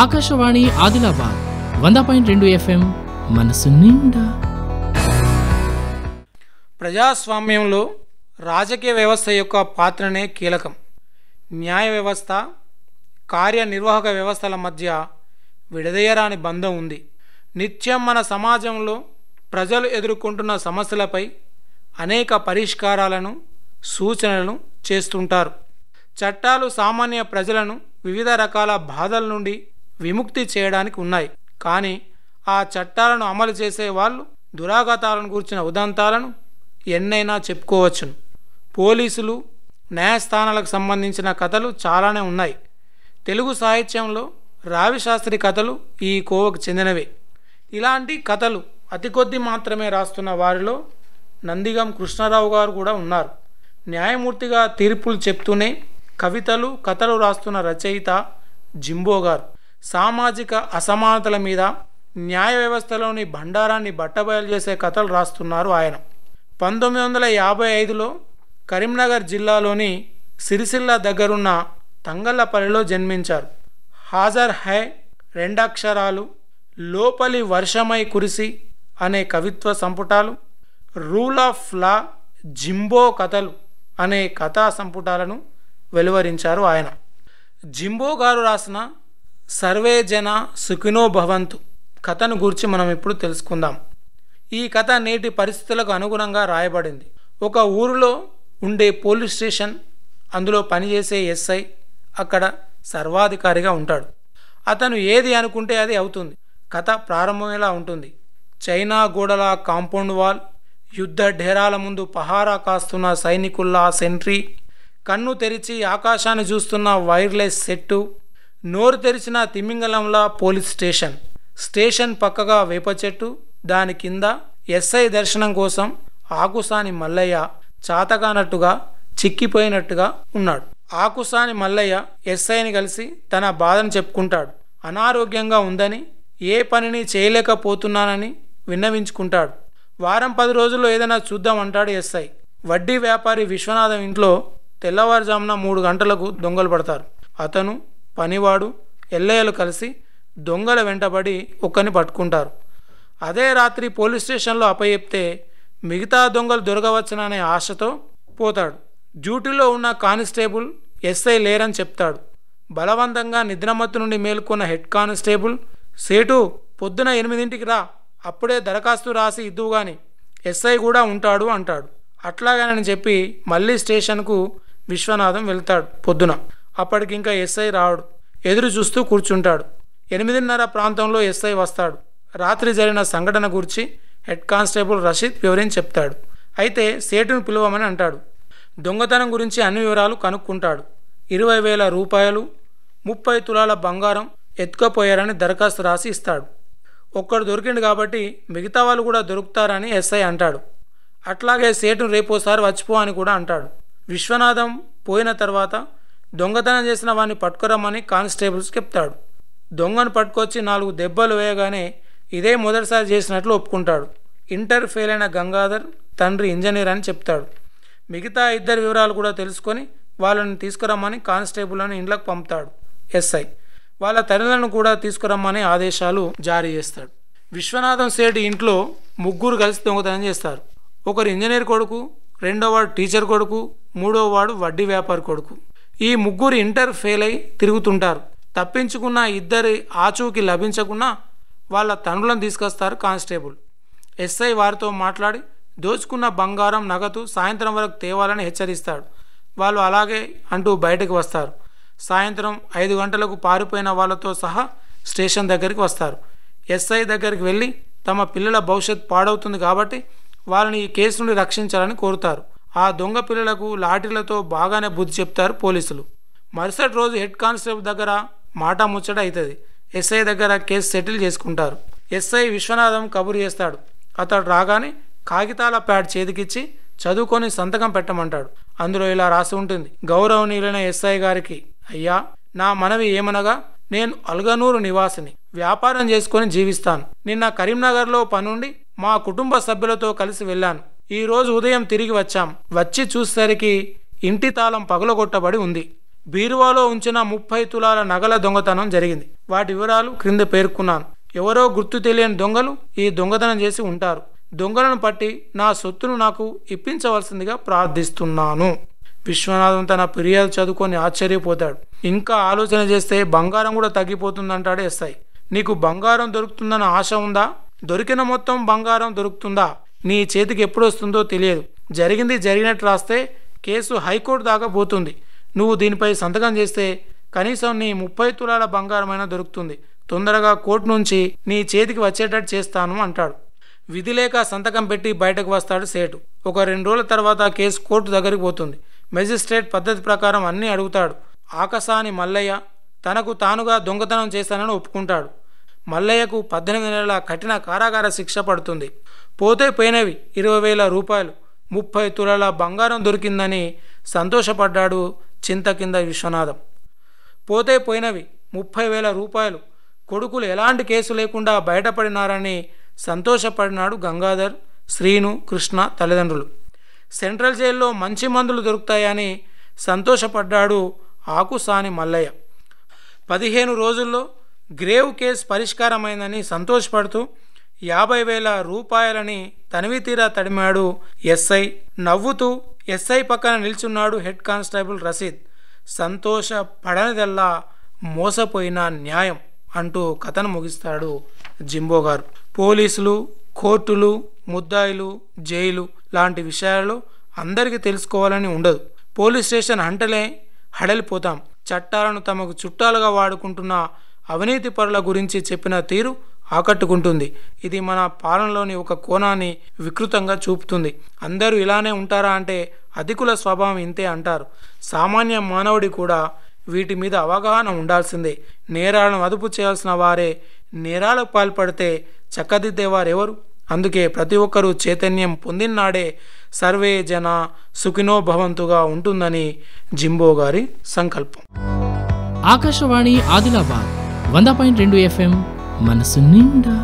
ఆకాశవాణి ఆదిలాబాద్ వంద పాయింట్ రెండు ఎఫ్ఎం మనసు నిండా ప్రజాస్వామ్యంలో రాజకీయ వ్యవస్థ యొక్క పాత్రనే కీలకం న్యాయ వ్యవస్థ కార్యనిర్వాహక వ్యవస్థల మధ్య విడదీయరాని బంధం ఉంది నిత్యం మన సమాజంలో ప్రజలు ఎదుర్కొంటున్న సమస్యలపై అనేక పరిష్కారాలను సూచనలను చేస్తుంటారు చట్టాలు సామాన్య ప్రజలను వివిధ రకాల బాధల నుండి విముక్తి చేయడానికి ఉన్నాయి కానీ ఆ చట్టాలను అమలు చేసే వాళ్ళు దురాఘాతాలను కూర్చిన ఉదంతాలను ఎన్నైనా చెప్పుకోవచ్చును పోలీసులు న్యాయస్థానాలకు సంబంధించిన కథలు చాలానే ఉన్నాయి తెలుగు సాహిత్యంలో రావిశాస్త్రి కథలు ఈ కోవకు చెందినవే ఇలాంటి కథలు అతి కొద్ది మాత్రమే రాస్తున్న వారిలో నందిగం కృష్ణారావు గారు కూడా ఉన్నారు న్యాయమూర్తిగా తీర్పులు చెప్తూనే కవితలు కథలు రాస్తున్న రచయిత జింబో గారు సామాజిక అసమానతల మీద న్యాయ వ్యవస్థలోని భండారాన్ని బట్టబయలు చేసే కథలు రాస్తున్నారు ఆయన పంతొమ్మిది వందల యాభై ఐదులో కరీంనగర్ జిల్లాలోని సిరిసిల్ల దగ్గరున్న తంగళ్ళపల్లిలో జన్మించారు హాజర్ హై రెండక్షరాలు లోపలి వర్షమై కురిసి అనే కవిత్వ సంపుటాలు రూల్ ఆఫ్ లా జింబో కథలు అనే కథా సంపుటాలను వెలువరించారు ఆయన జింబో గారు రాసిన సర్వే జన సుఖినో భవంతు కథను గురించి మనం ఇప్పుడు తెలుసుకుందాం ఈ కథ నేటి పరిస్థితులకు అనుగుణంగా రాయబడింది ఒక ఊరిలో ఉండే పోలీస్ స్టేషన్ అందులో పనిచేసే ఎస్ఐ అక్కడ సర్వాధికారిగా ఉంటాడు అతను ఏది అనుకుంటే అది అవుతుంది కథ ప్రారంభమేలా ఉంటుంది చైనా గోడల కాంపౌండ్ వాల్ యుద్ధ ఢేరాల ముందు పహారా కాస్తున్న సైనికుల్లా సెంట్రీ కన్ను తెరిచి ఆకాశాన్ని చూస్తున్న వైర్లెస్ సెట్టు నోరు తెరిచిన తిమ్మింగలంలా పోలీస్ స్టేషన్ స్టేషన్ పక్కగా వేప చెట్టు దాని కింద ఎస్ఐ దర్శనం కోసం ఆకుసాని మల్లయ్య చాతగానట్టుగా చిక్కిపోయినట్టుగా ఉన్నాడు ఆకుసాని మల్లయ్య ఎస్ఐని కలిసి తన బాధను చెప్పుకుంటాడు అనారోగ్యంగా ఉందని ఏ పనిని చేయలేకపోతున్నానని విన్నవించుకుంటాడు వారం పది రోజుల్లో ఏదైనా చూద్దామంటాడు ఎస్ఐ వడ్డీ వ్యాపారి విశ్వనాథం ఇంట్లో తెల్లవారుజామున మూడు గంటలకు దొంగలు పడతారు అతను పనివాడు ఎల్లయ్యలు కలిసి దొంగల వెంటబడి ఒక్కని పట్టుకుంటారు అదే రాత్రి పోలీస్ స్టేషన్లో అప్పచెప్తే మిగతా దొంగలు దొరకవచ్చుననే ఆశతో పోతాడు డ్యూటీలో ఉన్న కానిస్టేబుల్ ఎస్ఐ లేరని చెప్తాడు బలవంతంగా నిద్రమత్తు నుండి మేల్కొన్న హెడ్ కానిస్టేబుల్ సేటు పొద్దున ఎనిమిదింటికి రా అప్పుడే దరఖాస్తు రాసి ఇద్దువు గాని ఎస్ఐ కూడా ఉంటాడు అంటాడు అట్లాగానని చెప్పి మళ్ళీ స్టేషన్కు విశ్వనాథం వెళ్తాడు పొద్దున అప్పటికి ఇంకా ఎస్ఐ రావడు ఎదురు చూస్తూ కూర్చుంటాడు ఎనిమిదిన్నర ప్రాంతంలో ఎస్ఐ వస్తాడు రాత్రి జరిగిన సంఘటన గురించి హెడ్ కానిస్టేబుల్ రషీద్ వివరించి చెప్తాడు అయితే సేటును పిలువమని అంటాడు దొంగతనం గురించి అన్ని వివరాలు కనుక్కుంటాడు ఇరవై వేల రూపాయలు ముప్పై తులాల బంగారం ఎత్తుకపోయారని దరఖాస్తు రాసి ఇస్తాడు ఒక్కడు దొరికిండు కాబట్టి మిగతా వాళ్ళు కూడా దొరుకుతారని ఎస్ఐ అంటాడు అట్లాగే సేటును రేపోసారి వచ్చిపో అని కూడా అంటాడు విశ్వనాథం పోయిన తర్వాత దొంగతనం చేసిన వాడిని పట్టుకురమ్మని కానిస్టేబుల్స్ చెప్తాడు దొంగను పట్టుకొచ్చి నాలుగు దెబ్బలు వేయగానే ఇదే మొదటిసారి చేసినట్లు ఒప్పుకుంటాడు ఇంటర్ ఫెయిల్ అయిన గంగాధర్ తండ్రి ఇంజనీర్ అని చెప్తాడు మిగతా ఇద్దరు వివరాలు కూడా తెలుసుకొని వాళ్ళని తీసుకురమ్మని కానిస్టేబుల్ని ఇండ్లకు పంపుతాడు ఎస్ఐ వాళ్ళ తల్లిదండ్రులను కూడా తీసుకురమ్మని ఆదేశాలు జారీ చేస్తాడు విశ్వనాథం శేఠి ఇంట్లో ముగ్గురు కలిసి దొంగతనం చేస్తారు ఒకరు ఇంజనీర్ కొడుకు వాడు టీచర్ కొడుకు వాడు వడ్డీ వ్యాపారి కొడుకు ఈ ముగ్గురు ఇంటర్ ఫెయిల్ అయి తిరుగుతుంటారు తప్పించుకున్న ఇద్దరి ఆచూకి లభించకుండా వాళ్ళ తండ్రులను తీసుకొస్తారు కానిస్టేబుల్ ఎస్ఐ వారితో మాట్లాడి దోచుకున్న బంగారం నగదు సాయంత్రం వరకు తేవాలని హెచ్చరిస్తాడు వాళ్ళు అలాగే అంటూ బయటకు వస్తారు సాయంత్రం ఐదు గంటలకు పారిపోయిన వాళ్ళతో సహా స్టేషన్ దగ్గరికి వస్తారు ఎస్ఐ దగ్గరికి వెళ్ళి తమ పిల్లల భవిష్యత్ పాడవుతుంది కాబట్టి వాళ్ళని ఈ కేసు నుండి రక్షించాలని కోరుతారు ఆ దొంగ పిల్లలకు లాఠీలతో బాగానే బుద్ధి చెప్తారు పోలీసులు మరుసటి రోజు హెడ్ కానిస్టేబుల్ దగ్గర మాట ముచ్చట అవుతుంది ఎస్ఐ దగ్గర కేసు సెటిల్ చేసుకుంటారు ఎస్ఐ విశ్వనాథం కబురు చేస్తాడు అతడు రాగానే కాగితాల ప్యాడ్ చేతికిచ్చి చదువుకొని సంతకం పెట్టమంటాడు అందులో ఇలా రాసి ఉంటుంది గౌరవనీయులైన ఎస్ఐ గారికి అయ్యా నా మనవి ఏమనగా నేను అల్గనూరు నివాసిని వ్యాపారం చేసుకొని జీవిస్తాను నిన్న కరీంనగర్లో పనుండి మా కుటుంబ సభ్యులతో కలిసి వెళ్ళాను ఈరోజు ఉదయం తిరిగి వచ్చాం వచ్చి చూసేసరికి ఇంటి తాళం పగలగొట్టబడి ఉంది బీరువాలో ఉంచిన ముప్పై తులాల నగల దొంగతనం జరిగింది వాటి వివరాలు క్రింద పేర్కొన్నాను ఎవరో గుర్తు తెలియని దొంగలు ఈ దొంగతనం చేసి ఉంటారు దొంగలను పట్టి నా సొత్తును నాకు ఇప్పించవలసిందిగా ప్రార్థిస్తున్నాను విశ్వనాథం తన ఫిర్యాదు చదువుకొని ఆశ్చర్యపోతాడు ఇంకా ఆలోచన చేస్తే బంగారం కూడా తగ్గిపోతుందంటాడు ఎస్ఐ నీకు బంగారం దొరుకుతుందన్న ఆశ ఉందా దొరికిన మొత్తం బంగారం దొరుకుతుందా నీ చేతికి ఎప్పుడు వస్తుందో తెలియదు జరిగింది జరిగినట్టు రాస్తే కేసు హైకోర్టు దాకా పోతుంది నువ్వు దీనిపై సంతకం చేస్తే కనీసం నీ ముప్పై తులాల బంగారమైనా దొరుకుతుంది తొందరగా కోర్టు నుంచి నీ చేతికి వచ్చేటట్టు చేస్తాను అంటాడు విధి లేక సంతకం పెట్టి బయటకు వస్తాడు సేటు ఒక రెండు రోజుల తర్వాత కేసు కోర్టు దగ్గరికి పోతుంది మెజిస్ట్రేట్ పద్ధతి ప్రకారం అన్నీ అడుగుతాడు ఆకసాని మల్లయ్య తనకు తానుగా దొంగతనం చేశానని ఒప్పుకుంటాడు మల్లయ్యకు పద్దెనిమిది నెలల కఠిన కారాగార శిక్ష పడుతుంది పోతే పోయినవి ఇరవై వేల రూపాయలు ముప్పై తులాల బంగారం దొరికిందని సంతోషపడ్డాడు చింత కింద విశ్వనాథం పోతే పోయినవి ముప్పై వేల రూపాయలు కొడుకులు ఎలాంటి కేసు లేకుండా బయటపడినారని సంతోషపడినాడు గంగాధర్ శ్రీను కృష్ణ తల్లిదండ్రులు సెంట్రల్ జైల్లో మంచి మందులు దొరుకుతాయని సంతోషపడ్డాడు ఆకుసాని మల్లయ్య పదిహేను రోజుల్లో గ్రేవ్ కేసు పరిష్కారమైందని సంతోషపడుతూ యాభై వేల రూపాయలని తనివితీరా తడిమాడు ఎస్ఐ నవ్వుతూ ఎస్ఐ పక్కన నిల్చున్నాడు హెడ్ కానిస్టేబుల్ రసీద్ సంతోష పడనిదల్లా మోసపోయిన న్యాయం అంటూ కథను ముగిస్తాడు జింబో గారు పోలీసులు కోర్టులు ముద్దాయిలు జైలు లాంటి విషయాలు అందరికీ తెలుసుకోవాలని ఉండదు పోలీస్ స్టేషన్ అంటలే హడలిపోతాం చట్టాలను తమకు చుట్టాలుగా వాడుకుంటున్న అవినీతి పరుల గురించి చెప్పిన తీరు ఆకట్టుకుంటుంది ఇది మన పాలనలోని ఒక కోణాన్ని వికృతంగా చూపుతుంది అందరూ ఇలానే ఉంటారా అంటే అధికుల స్వభావం ఇంతే అంటారు సామాన్య మానవుడి కూడా వీటి మీద అవగాహన ఉండాల్సిందే నేరాలను అదుపు చేయాల్సిన వారే నేరాలకు పాల్పడితే ఎవరు అందుకే ప్రతి ఒక్కరూ చైతన్యం పొందినాడే సర్వే జన సుఖినో భవంతుగా ఉంటుందని జింబో గారి సంకల్పం ఆకాశవాణి ఆదిలాబాద్ వంద పాయింట్ రెండు ఎఫ్ఎం మనసు నిండా